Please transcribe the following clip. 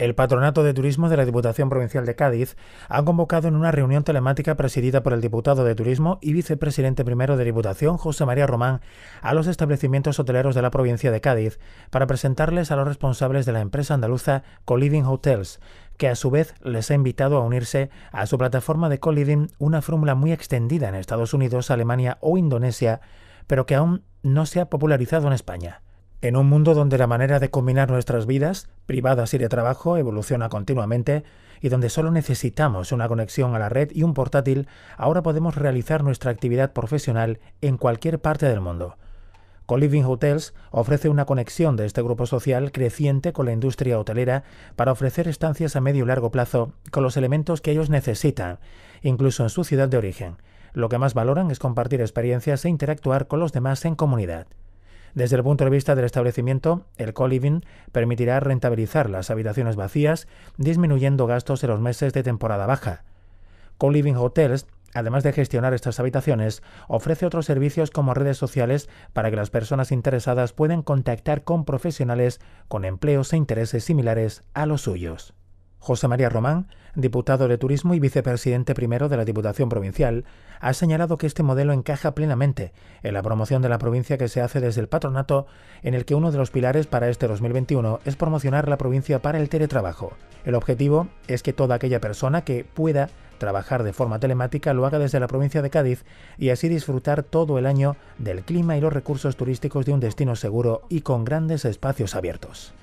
El Patronato de Turismo de la Diputación Provincial de Cádiz ha convocado en una reunión telemática presidida por el diputado de Turismo y vicepresidente primero de Diputación, José María Román, a los establecimientos hoteleros de la provincia de Cádiz para presentarles a los responsables de la empresa andaluza Coliving Hotels, que a su vez les ha invitado a unirse a su plataforma de Coliving, una fórmula muy extendida en Estados Unidos, Alemania o Indonesia, pero que aún no se ha popularizado en España. En un mundo donde la manera de combinar nuestras vidas, privadas y de trabajo, evoluciona continuamente y donde solo necesitamos una conexión a la red y un portátil, ahora podemos realizar nuestra actividad profesional en cualquier parte del mundo. Coliving Hotels ofrece una conexión de este grupo social creciente con la industria hotelera para ofrecer estancias a medio y largo plazo con los elementos que ellos necesitan, incluso en su ciudad de origen. Lo que más valoran es compartir experiencias e interactuar con los demás en comunidad. Desde el punto de vista del establecimiento, el co-living permitirá rentabilizar las habitaciones vacías, disminuyendo gastos en los meses de temporada baja. Co-living hotels Además de gestionar estas habitaciones, ofrece otros servicios como redes sociales para que las personas interesadas puedan contactar con profesionales con empleos e intereses similares a los suyos. José María Román, diputado de Turismo y vicepresidente primero de la Diputación Provincial, ha señalado que este modelo encaja plenamente en la promoción de la provincia que se hace desde el patronato, en el que uno de los pilares para este 2021 es promocionar la provincia para el teletrabajo. El objetivo es que toda aquella persona que pueda trabajar de forma telemática lo haga desde la provincia de Cádiz y así disfrutar todo el año del clima y los recursos turísticos de un destino seguro y con grandes espacios abiertos.